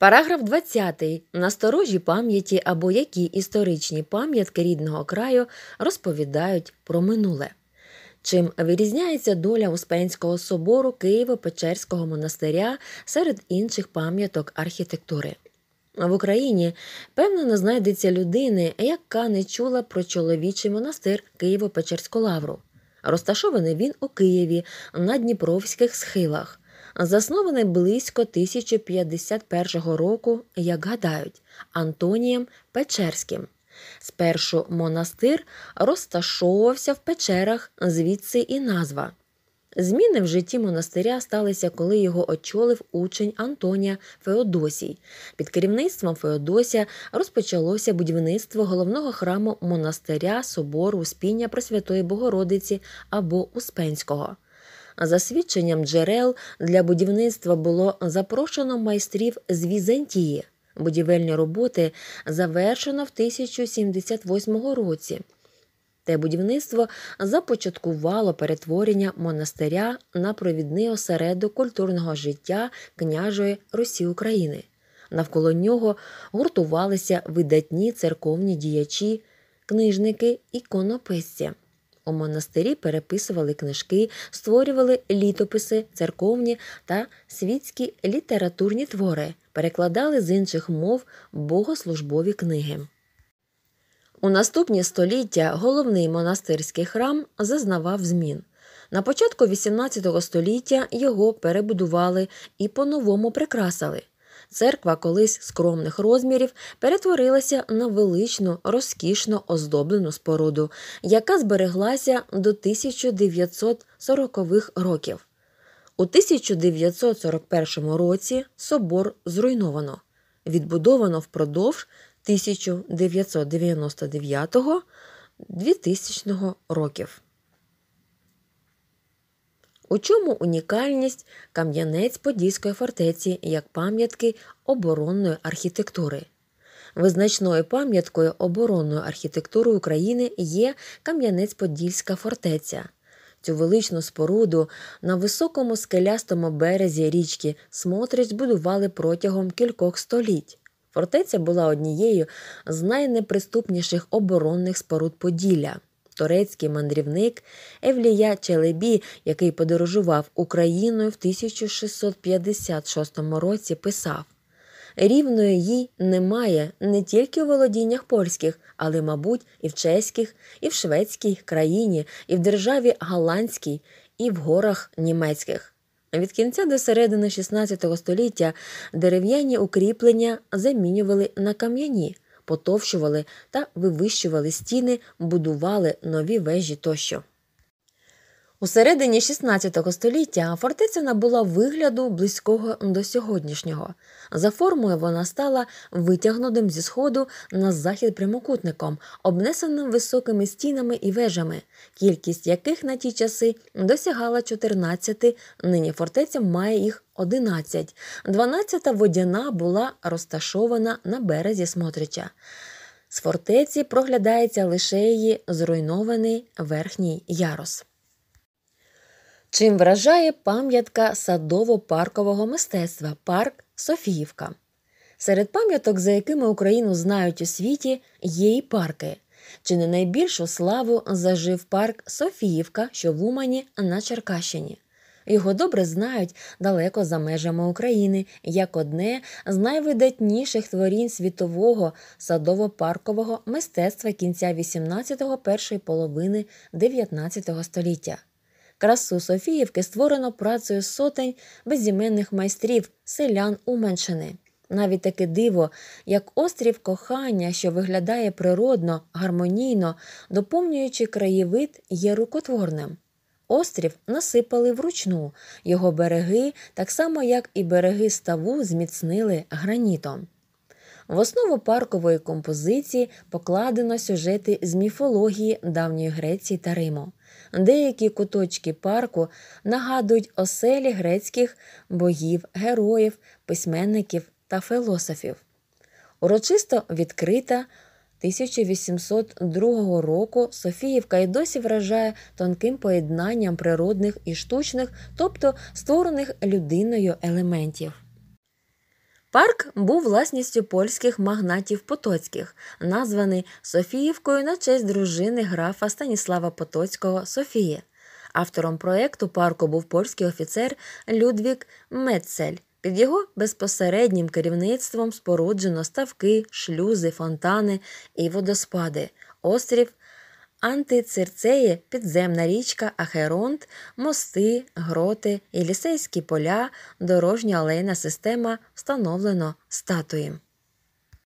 Параграф 20. Насторожі пам'яті або які історичні пам'ятки рідного краю розповідають про минуле. Чим вирізняється доля Успенського собору Києво-Печерського монастиря серед інших пам'яток архітектури? В Україні певно не знайдеться людини, яка не чула про чоловічий монастир Києво-Печерську лавру. Розташований він у Києві на Дніпровських схилах заснований близько 1051 року, як гадають, Антонієм Печерським. Спершу монастир розташовувався в печерах, звідси і назва. Зміни в житті монастиря сталися, коли його очолив учень Антонія Феодосій. Під керівництвом Феодосія розпочалося будівництво головного храму монастиря Собору Успіння Пресвятої Богородиці або Успенського. За свідченням джерел для будівництва було запрошено майстрів з Візантії. Будівельні роботи завершено в 1078 році. Те будівництво започаткувало перетворення монастиря на провідний осередок культурного життя княжої Русі України. Навколо нього гуртувалися видатні церковні діячі, книжники і конописці. У монастирі переписували книжки, створювали літописи, церковні та світські літературні твори, перекладали з інших мов богослужбові книги. У наступні століття головний монастирський храм зазнавав змін. На початку XVIII століття його перебудували і по-новому прикрасили. Церква колись скромних розмірів перетворилася на величну, розкішно оздоблену споруду, яка збереглася до 1940-х років. У 1941 році собор зруйновано, відбудовано впродовж 1999 2000 років. У чому унікальність Кам'янець-Подільської фортеці як пам'ятки оборонної архітектури? Визначною пам'яткою оборонної архітектури України є Кам'янець-Подільська фортеця. Цю величну споруду на високому скелястому березі річки Смотрич будували протягом кількох століть. Фортеця була однією з найнеприступніших оборонних споруд Поділля турецький мандрівник Евлія Челебі, який подорожував Україною в 1656 році, писав. Рівної їй немає не тільки у володіннях польських, але, мабуть, і в чеських, і в шведській країні, і в державі голландській, і в горах німецьких. Від кінця до середини XVI століття дерев'яні укріплення замінювали на кам'яні потовщували та вивищували стіни, будували нові вежі тощо. У середині 16 століття фортеця набула вигляду близького до сьогоднішнього. За формою вона стала витягнутим зі сходу на захід прямокутником, обнесеним високими стінами і вежами, кількість яких на ті часи досягала 14, Нині фортеця має їх 11. 12 водяна була розташована на березі Смотрича. З фортеці проглядається лише її зруйнований верхній ярус чим вражає пам'ятка садово-паркового мистецтва парк Софіївка. Серед пам'яток, за якими Україну знають у світі, є і парки. Чи не найбільшу славу зажив парк Софіївка, що в Умані на Черкащині. Його добре знають далеко за межами України як одне з найвидатніших творінь світового садово-паркового мистецтва кінця 18-го першої половини 19 століття. Красу Софіївки створено працею сотень безіменних майстрів, селян Уменшини. Навіть таке диво, як острів кохання, що виглядає природно, гармонійно, доповнюючи краєвид, є рукотворним. Острів насипали вручну, його береги, так само як і береги ставу, зміцнили гранітом. В основу паркової композиції покладено сюжети з міфології давньої Греції та Риму деякі куточки парку нагадують оселі грецьких богів, героїв, письменників та філософів. Урочисто відкрита. 1802 року Софіївка й досі вражає тонким поєднанням природних і штучних, тобто створених людиною елементів. Парк був власністю польських магнатів Потоцьких, названий Софіївкою на честь дружини графа Станіслава Потоцького Софії. Автором проєкту парку був польський офіцер Людвік Мецель. Під його безпосереднім керівництвом споруджено ставки, шлюзи, фонтани і водоспади. Острів Антицирцеї, підземна річка, Ахеронт, мости, гроти, елісейські поля, дорожня алейна система встановлено статуєм.